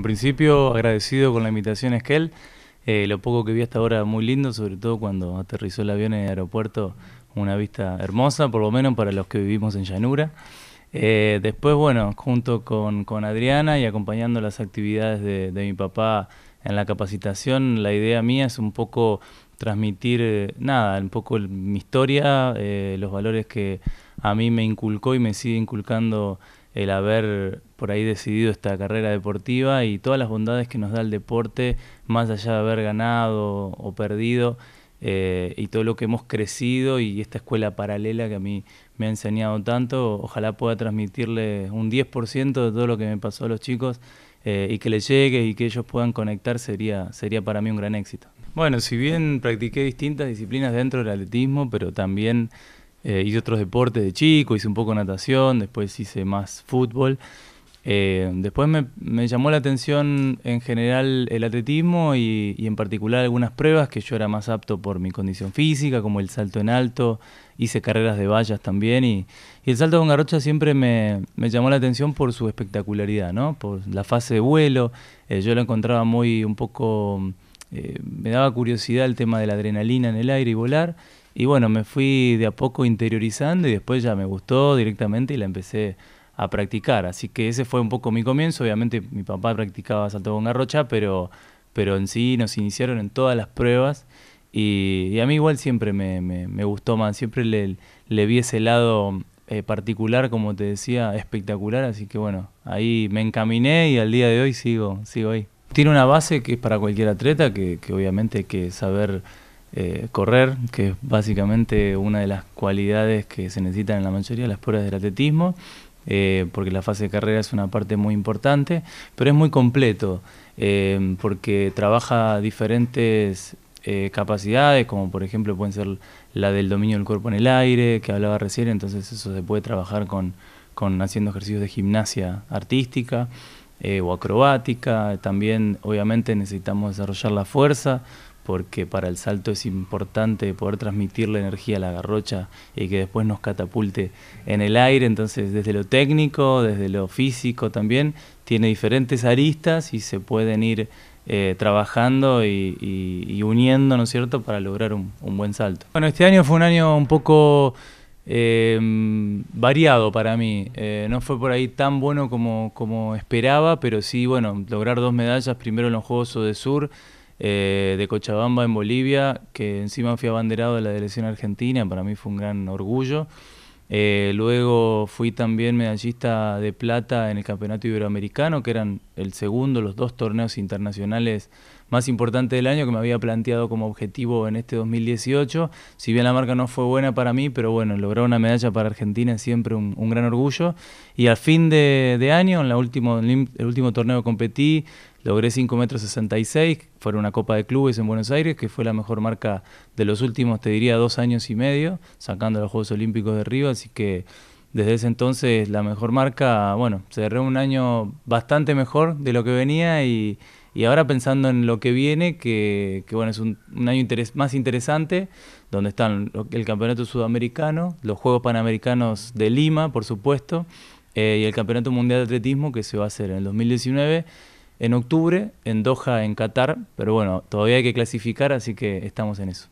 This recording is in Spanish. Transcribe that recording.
en principio agradecido con la invitación es que él, eh, lo poco que vi hasta ahora muy lindo, sobre todo cuando aterrizó el avión en el aeropuerto, una vista hermosa, por lo menos para los que vivimos en llanura. Eh, después, bueno, junto con, Adriana y acompañando las actividades de, mi papá en la capacitación, la idea mía es un poco transmitir eh, nada, un poco mi historia, los valores que a mí me inculcó y me sigue inculcando el haber por ahí decidido esta carrera deportiva y todas las bondades que nos da el deporte, más allá de haber ganado o perdido, eh, y todo lo que hemos crecido y esta escuela paralela que a mí me ha enseñado tanto, ojalá pueda transmitirle un 10% de todo lo que me pasó a los chicos eh, y que les llegue y que ellos puedan conectar sería, sería para mí un gran éxito. Bueno, si bien practiqué distintas disciplinas dentro del atletismo, pero también eh, hice otros deportes de chico, hice un poco natación, después hice más fútbol. Eh, después me, llamó la atención en general el atletismo y, en particular algunas pruebas que yo era más apto por mi condición física, como el salto en alto, hice carreras de vallas también y, el salto con garrocha siempre me, llamó la atención por su espectacularidad, por la fase de vuelo, eh, yo lo encontraba muy un poco, me daba curiosidad el tema de la adrenalina en el aire y volar y bueno, me fui de a poco interiorizando y después ya me gustó directamente y la empecé a practicar. Así que ese fue un poco mi comienzo. Obviamente mi papá practicaba salto con garrocha, pero, pero en sí nos iniciaron en todas las pruebas. Y, a mí igual siempre me, gustó más, siempre le, le vi ese lado eh, particular, como te decía, espectacular. Así que bueno, ahí me encaminé y al día de hoy sigo, sigo ahí. Tiene una base que es para cualquier atleta, que, que obviamente hay que saber eh, correr, que es básicamente una de las cualidades que se necesitan en la mayoría de las pruebas del atletismo, eh, porque la fase de carrera es una parte muy importante, pero es muy completo, eh, porque trabaja diferentes capacidades, como por ejemplo pueden ser la del dominio del cuerpo en el aire, que hablaba recién, entonces eso se puede trabajar con, haciendo ejercicios de gimnasia artística. o acrobática. También, obviamente, necesitamos desarrollar la fuerza porque para el salto es importante poder transmitir la energía a la garrocha y que después nos catapulte en el aire. Entonces, desde lo técnico, desde lo físico también, tiene diferentes aristas y se pueden ir eh, trabajando y, uniendo, ¿no es cierto?, para lograr un, buen salto. Bueno, este año fue un año un poco em, variado para mí. Eh, no fue por ahí tan bueno como, como esperaba, pero sí, bueno, lograr dos medallas, primero en los Juegos de Sur eh, de Cochabamba en Bolivia, que encima fui abanderado de la selección argentina, para mí fue un gran orgullo. Eh, luego fui también medallista de plata en el Campeonato Iberoamericano, que eran el segundo, los dos torneos internacionales más importantes del año que me había planteado como objetivo en este 2018. Si bien la marca no fue buena para mí, pero bueno, lograr una medalla para Argentina es siempre un, gran orgullo. Y al fin de, año, en la último, el último torneo que competí, Logré 5 metros 66, fue una Copa de Clubes en Buenos Aires, que fue la mejor marca de los últimos, te diría, dos años y medio, sacando los Juegos Olímpicos de Río, así que desde ese entonces la mejor marca, bueno, cerré un año bastante mejor de lo que venía y, ahora pensando en lo que viene, que, bueno, es un, año más interesante, donde están el Campeonato Sudamericano, los Juegos Panamericanos de Lima, por supuesto, eh, y el Campeonato Mundial de Atletismo que se va a hacer en el 2019 en octubre, en Doha, en Qatar, pero bueno, todavía hay que clasificar, así que estamos en eso.